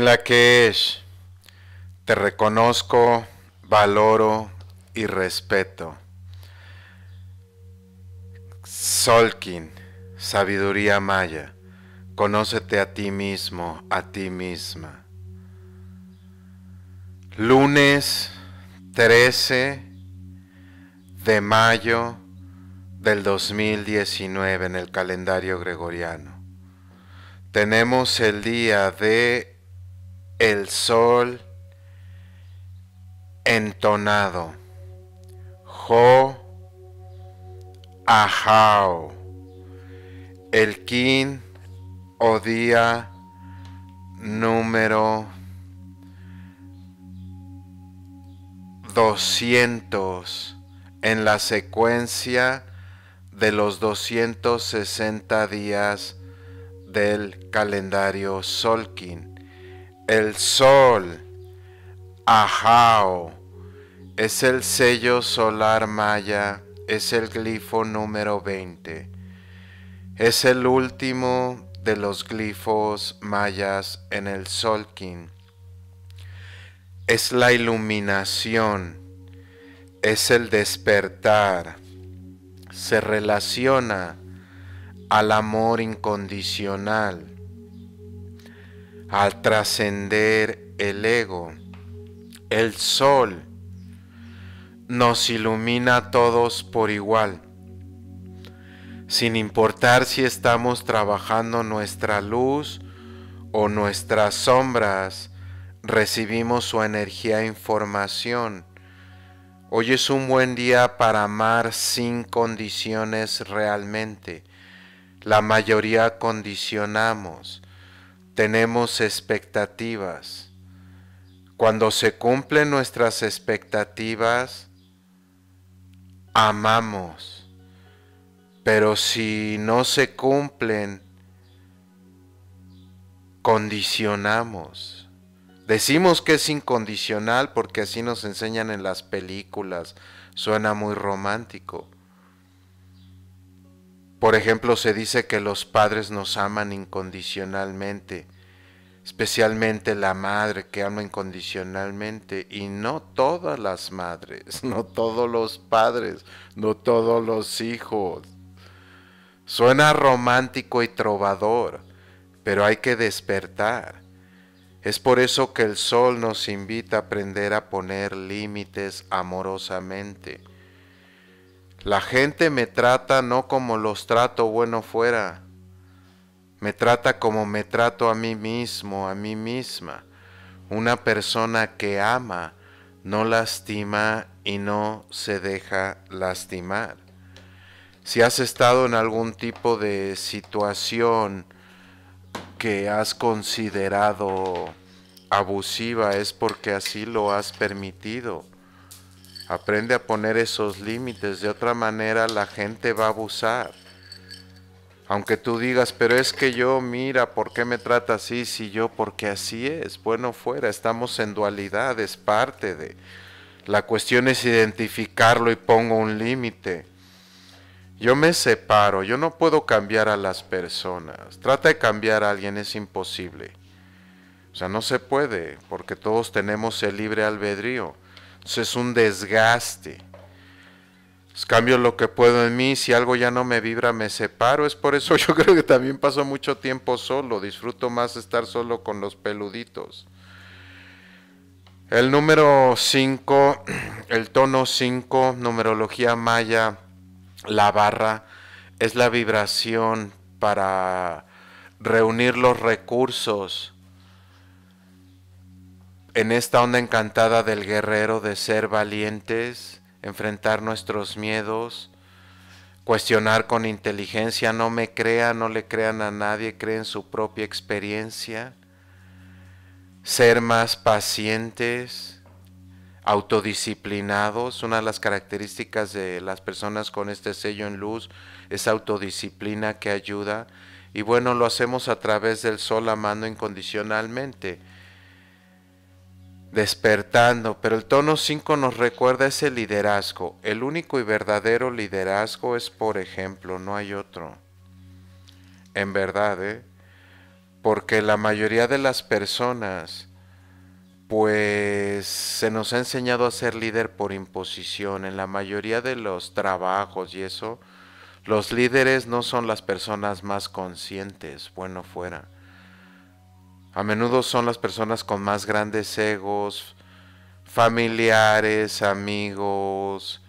la que es te reconozco, valoro y respeto. Solkin, sabiduría maya, conócete a ti mismo, a ti misma. Lunes 13 de mayo del 2019 en el calendario gregoriano. Tenemos el día de el sol entonado. Jo El king o día número 200 en la secuencia de los 260 días del calendario Solkin el sol, Ajao, es el sello solar maya, es el glifo número 20. Es el último de los glifos mayas en el Solkin. Es la iluminación, es el despertar. Se relaciona al amor incondicional al trascender el ego. El sol nos ilumina a todos por igual, sin importar si estamos trabajando nuestra luz o nuestras sombras, recibimos su energía e información. Hoy es un buen día para amar sin condiciones realmente. La mayoría condicionamos tenemos expectativas. Cuando se cumplen nuestras expectativas, amamos. Pero si no se cumplen, condicionamos. Decimos que es incondicional porque así nos enseñan en las películas. Suena muy romántico. Por ejemplo, se dice que los padres nos aman incondicionalmente, especialmente la madre que ama incondicionalmente, y no todas las madres, no todos los padres, no todos los hijos. Suena romántico y trovador, pero hay que despertar. Es por eso que el sol nos invita a aprender a poner límites amorosamente la gente me trata no como los trato bueno fuera, me trata como me trato a mí mismo, a mí misma. Una persona que ama no lastima y no se deja lastimar. Si has estado en algún tipo de situación que has considerado abusiva es porque así lo has permitido. Aprende a poner esos límites, de otra manera la gente va a abusar. Aunque tú digas, pero es que yo, mira, ¿por qué me trata así? Si yo, porque así es, bueno fuera, estamos en dualidad, es parte de... La cuestión es identificarlo y pongo un límite. Yo me separo, yo no puedo cambiar a las personas. Trata de cambiar a alguien, es imposible. O sea, no se puede, porque todos tenemos el libre albedrío es un desgaste. Pues, cambio lo que puedo en mí, si algo ya no me vibra me separo, es por eso yo creo que también paso mucho tiempo solo, disfruto más estar solo con los peluditos. El número 5, el tono 5, numerología maya, la barra, es la vibración para reunir los recursos en esta onda encantada del guerrero de ser valientes, enfrentar nuestros miedos, cuestionar con inteligencia, no me crean, no le crean a nadie, creen su propia experiencia, ser más pacientes, autodisciplinados, una de las características de las personas con este sello en luz es autodisciplina que ayuda y bueno, lo hacemos a través del sol amando incondicionalmente despertando, pero el tono 5 nos recuerda ese liderazgo. El único y verdadero liderazgo es por ejemplo, no hay otro. En verdad, ¿eh? porque la mayoría de las personas, pues se nos ha enseñado a ser líder por imposición. En la mayoría de los trabajos y eso, los líderes no son las personas más conscientes, bueno fuera a menudo son las personas con más grandes egos, familiares, amigos,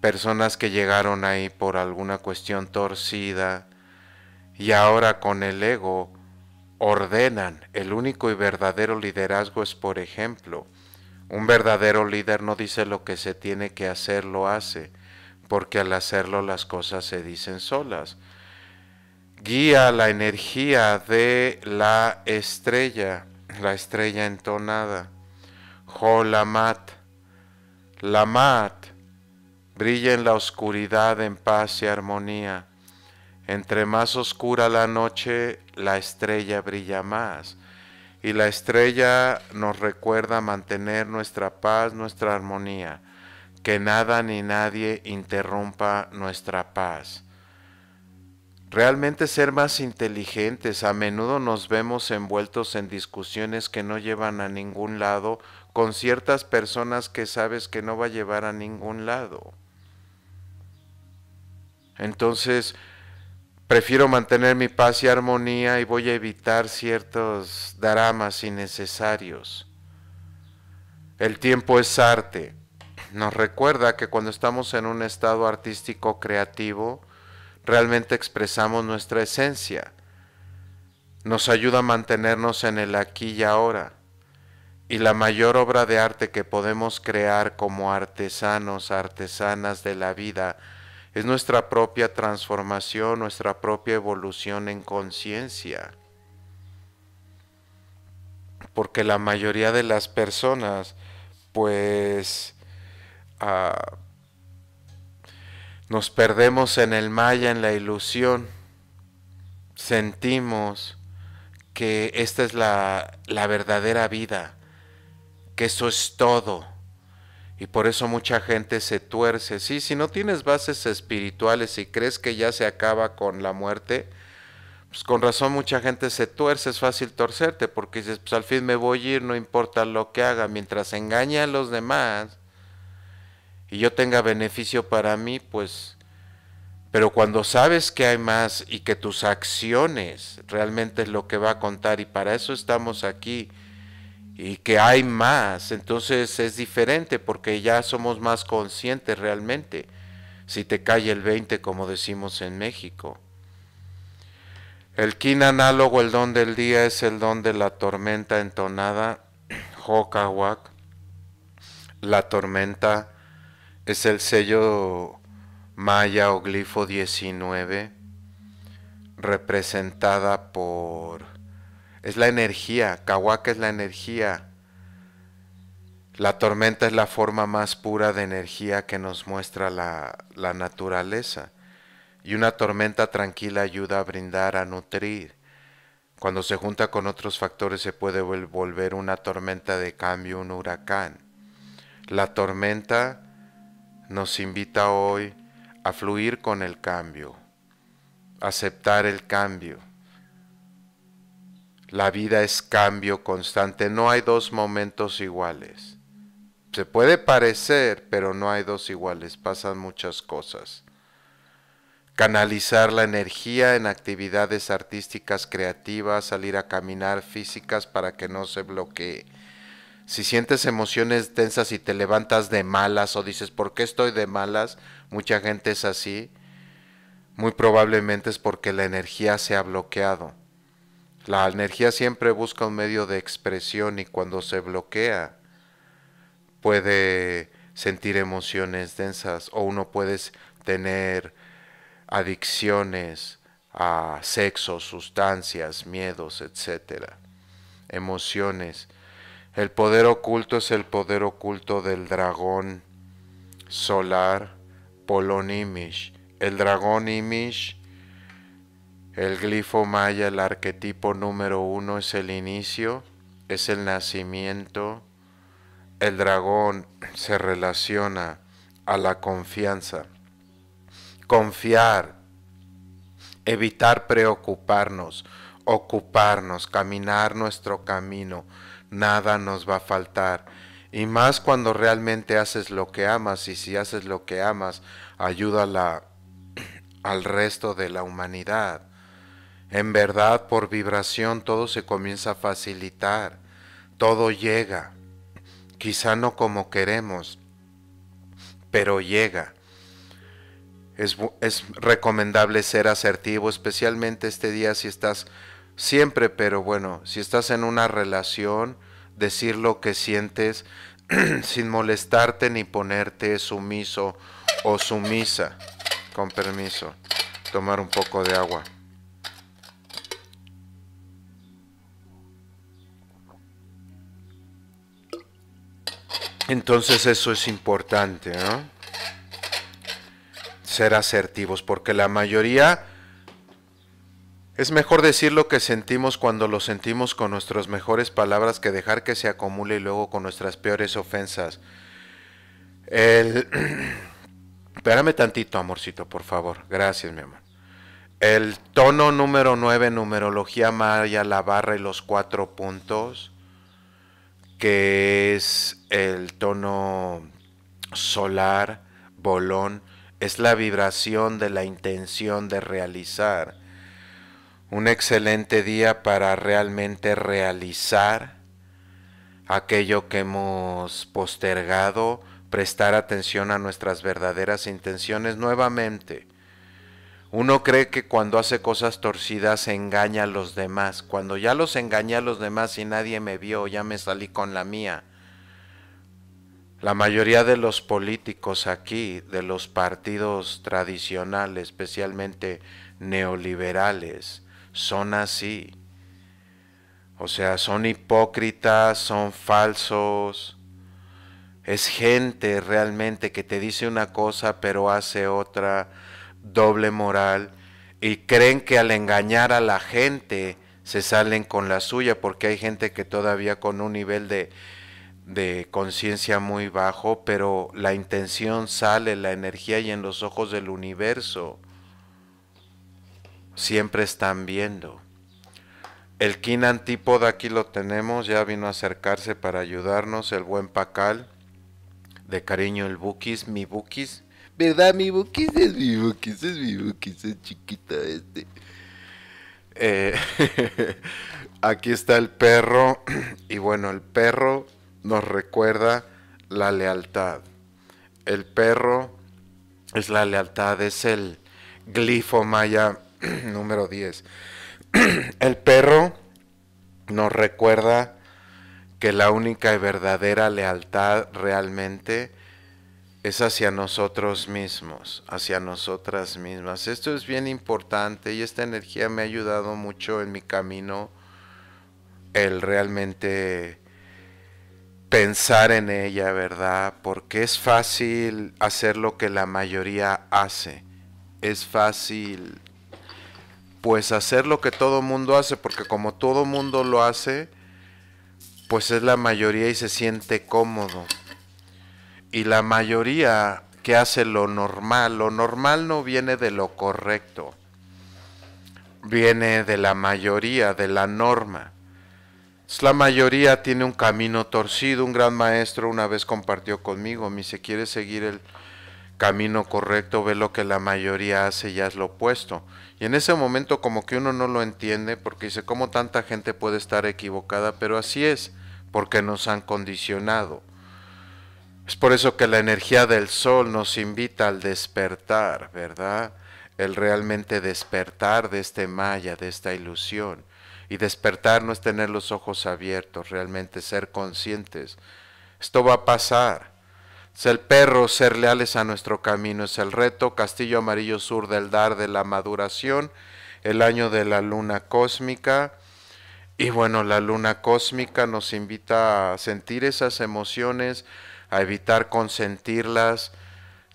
personas que llegaron ahí por alguna cuestión torcida y ahora con el ego ordenan. El único y verdadero liderazgo es, por ejemplo, un verdadero líder no dice lo que se tiene que hacer, lo hace, porque al hacerlo las cosas se dicen solas guía la energía de la estrella, la estrella entonada. Jolamat, mat brilla en la oscuridad en paz y armonía. Entre más oscura la noche, la estrella brilla más. Y la estrella nos recuerda mantener nuestra paz, nuestra armonía, que nada ni nadie interrumpa nuestra paz realmente ser más inteligentes. A menudo nos vemos envueltos en discusiones que no llevan a ningún lado con ciertas personas que sabes que no va a llevar a ningún lado. Entonces, prefiero mantener mi paz y armonía y voy a evitar ciertos dramas innecesarios. El tiempo es arte. Nos recuerda que cuando estamos en un estado artístico creativo, realmente expresamos nuestra esencia. Nos ayuda a mantenernos en el aquí y ahora. Y la mayor obra de arte que podemos crear como artesanos, artesanas de la vida, es nuestra propia transformación, nuestra propia evolución en conciencia. Porque la mayoría de las personas, pues, ah, nos perdemos en el maya, en la ilusión. Sentimos que esta es la, verdadera vida, que eso es todo. Y por eso mucha gente se tuerce. si no tienes bases espirituales y crees que ya se acaba con la muerte, pues con razón mucha gente se tuerce, es fácil torcerte, porque dices, pues al fin me voy a ir, no importa lo que haga, mientras engañan a los demás, y yo tenga beneficio para mí, pues... Pero cuando sabes que hay más y que tus acciones realmente es lo que va a contar y para eso estamos aquí y que hay más, entonces es diferente porque ya somos más conscientes realmente si te cae el 20 como decimos en México. El kin análogo, el don del día, es el don de la tormenta entonada, Hokawak, la tormenta es el sello maya o glifo 19 representada por... Es la energía, Kawaka es la energía. La tormenta es la forma más pura de energía que nos muestra la, la naturaleza. Y una tormenta tranquila ayuda a brindar, a nutrir. Cuando se junta con otros factores se puede volver una tormenta de cambio, un huracán. La tormenta nos invita hoy a fluir con el cambio, aceptar el cambio. La vida es cambio constante, no hay dos momentos iguales. Se puede parecer, pero no hay dos iguales, pasan muchas cosas. Canalizar la energía en actividades artísticas creativas, salir a caminar físicas para que no se bloquee si sientes emociones tensas y te levantas de malas o dices, ¿por qué estoy de malas? Mucha gente es así. Muy probablemente es porque la energía se ha bloqueado. La energía siempre busca un medio de expresión y cuando se bloquea puede sentir emociones densas o uno puede tener adicciones a sexo, sustancias, miedos, etcétera, Emociones el poder oculto es el poder oculto del dragón solar Polonimish. El dragón Imish, el glifo maya, el arquetipo número uno es el inicio, es el nacimiento. El dragón se relaciona a la confianza. Confiar, evitar preocuparnos, ocuparnos, caminar nuestro camino nada nos va a faltar. Y más cuando realmente haces lo que amas y si haces lo que amas, ayuda al resto de la humanidad. En verdad, por vibración todo se comienza a facilitar, todo llega, quizá no como queremos, pero llega. Es, es recomendable ser asertivo, especialmente este día si estás siempre, pero bueno, si estás en una relación, decir lo que sientes sin molestarte ni ponerte sumiso o sumisa. Con permiso, tomar un poco de agua. Entonces eso es importante, ¿no? Ser asertivos, porque la mayoría es mejor decir lo que sentimos cuando lo sentimos con nuestras mejores palabras que dejar que se acumule y luego con nuestras peores ofensas. El... Espérame tantito, amorcito, por favor. Gracias, mi amor. El tono número 9, numerología maya, la barra y los cuatro puntos, que es el tono solar, bolón, es la vibración de la intención de realizar un excelente día para realmente realizar aquello que hemos postergado, prestar atención a nuestras verdaderas intenciones nuevamente. Uno cree que cuando hace cosas torcidas engaña a los demás. Cuando ya los engañé a los demás y nadie me vio, ya me salí con la mía. La mayoría de los políticos aquí, de los partidos tradicionales, especialmente neoliberales, son así. O sea, son hipócritas, son falsos. Es gente realmente que te dice una cosa pero hace otra, doble moral. Y creen que al engañar a la gente se salen con la suya, porque hay gente que todavía con un nivel de, de conciencia muy bajo, pero la intención sale, la energía y en los ojos del universo siempre están viendo. El Kin Antípoda aquí lo tenemos, ya vino a acercarse para ayudarnos, el buen Pacal, de cariño el buquis. mi buquis. ¿Verdad? Mi buquis? es mi buquis. es mi buquis. es chiquita este. Eh, aquí está el perro y bueno, el perro nos recuerda la lealtad. El perro es la lealtad, es el glifo maya número 10. El perro nos recuerda que la única y verdadera lealtad realmente es hacia nosotros mismos, hacia nosotras mismas. Esto es bien importante y esta energía me ha ayudado mucho en mi camino el realmente pensar en ella, ¿verdad? Porque es fácil hacer lo que la mayoría hace. Es fácil pues hacer lo que todo mundo hace, porque como todo mundo lo hace, pues es la mayoría y se siente cómodo. Y la mayoría que hace lo normal, lo normal no viene de lo correcto, viene de la mayoría, de la norma. la mayoría tiene un camino torcido, un gran maestro una vez compartió conmigo, me dice, quiere seguir el camino correcto, ve lo que la mayoría hace y es lo opuesto. Y en ese momento como que uno no lo entiende porque dice, ¿cómo tanta gente puede estar equivocada? Pero así es, porque nos han condicionado. Es por eso que la energía del sol nos invita al despertar, ¿verdad? El realmente despertar de este malla de esta ilusión. Y despertar no es tener los ojos abiertos, realmente ser conscientes. Esto va a pasar. Ser perro, ser leales a nuestro camino es el reto. Castillo Amarillo Sur del Dar de la Maduración, el año de la luna cósmica. Y bueno, la luna cósmica nos invita a sentir esas emociones, a evitar consentirlas.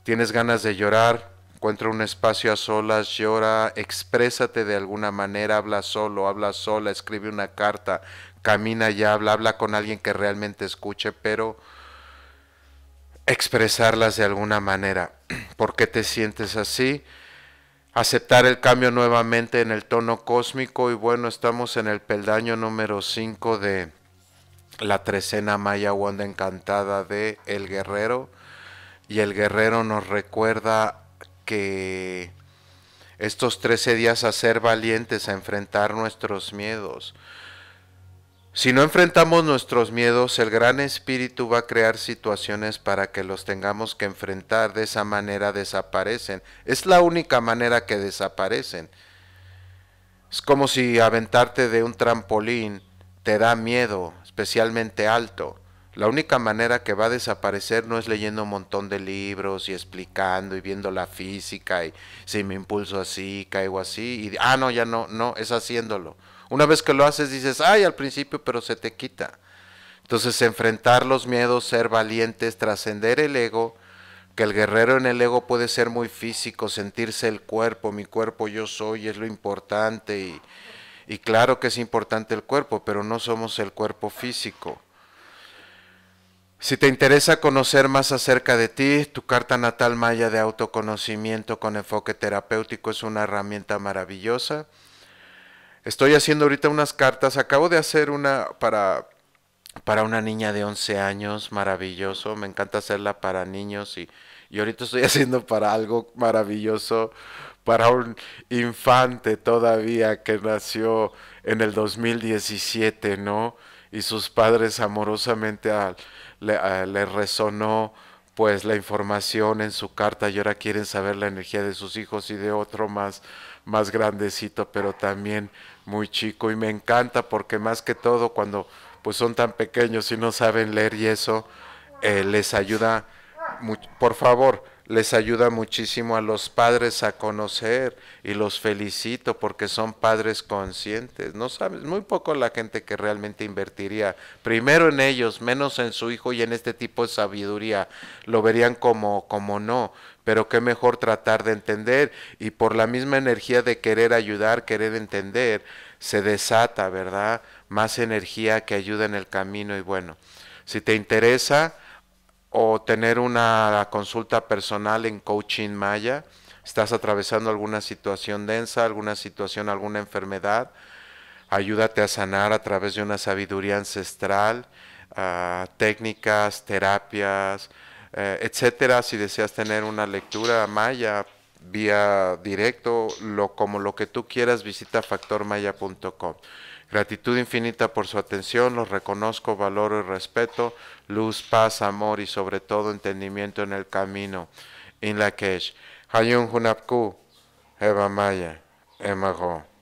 Tienes ganas de llorar, encuentra un espacio a solas, llora, exprésate de alguna manera, habla solo, habla sola, escribe una carta, camina y habla, habla con alguien que realmente escuche, pero expresarlas de alguna manera. ¿Por qué te sientes así? Aceptar el cambio nuevamente en el tono cósmico y bueno, estamos en el peldaño número 5 de la trecena maya Wanda encantada de El Guerrero y El Guerrero nos recuerda que estos 13 días a ser valientes, a enfrentar nuestros miedos, si no enfrentamos nuestros miedos, el gran espíritu va a crear situaciones para que los tengamos que enfrentar. De esa manera desaparecen. Es la única manera que desaparecen. Es como si aventarte de un trampolín te da miedo, especialmente alto. La única manera que va a desaparecer no es leyendo un montón de libros y explicando y viendo la física y si me impulso así, caigo así y ah no, ya no, no, es haciéndolo. Una vez que lo haces dices, ay, al principio, pero se te quita. Entonces, enfrentar los miedos, ser valientes, trascender el ego, que el guerrero en el ego puede ser muy físico, sentirse el cuerpo, mi cuerpo yo soy, es lo importante y, y claro que es importante el cuerpo, pero no somos el cuerpo físico. Si te interesa conocer más acerca de ti, tu carta natal maya de autoconocimiento con enfoque terapéutico es una herramienta maravillosa. Estoy haciendo ahorita unas cartas, acabo de hacer una para, para una niña de 11 años, maravilloso, me encanta hacerla para niños y, y ahorita estoy haciendo para algo maravilloso, para un infante todavía que nació en el 2017, ¿no? Y sus padres amorosamente le, le, resonó pues la información en su carta y ahora quieren saber la energía de sus hijos y de otro más más grandecito, pero también muy chico. Y me encanta porque más que todo cuando pues son tan pequeños y no saben leer y eso eh, les ayuda, por favor, les ayuda muchísimo a los padres a conocer y los felicito porque son padres conscientes. No sabes, muy poco la gente que realmente invertiría primero en ellos, menos en su hijo y en este tipo de sabiduría. Lo verían como, como no, pero qué mejor tratar de entender y por la misma energía de querer ayudar, querer entender, se desata, ¿verdad? Más energía que ayuda en el camino y bueno, si te interesa o tener una consulta personal en Coaching Maya, estás atravesando alguna situación densa, alguna situación, alguna enfermedad, ayúdate a sanar a través de una sabiduría ancestral, ah, técnicas, terapias, eh, etcétera. Si deseas tener una lectura maya vía directo, lo, como lo que tú quieras, visita factormaya.com. Gratitud infinita por su atención, los reconozco, valoro y respeto, luz, paz, amor y sobre todo entendimiento en el camino. In la Hayun junapku Eva Maya, Emago.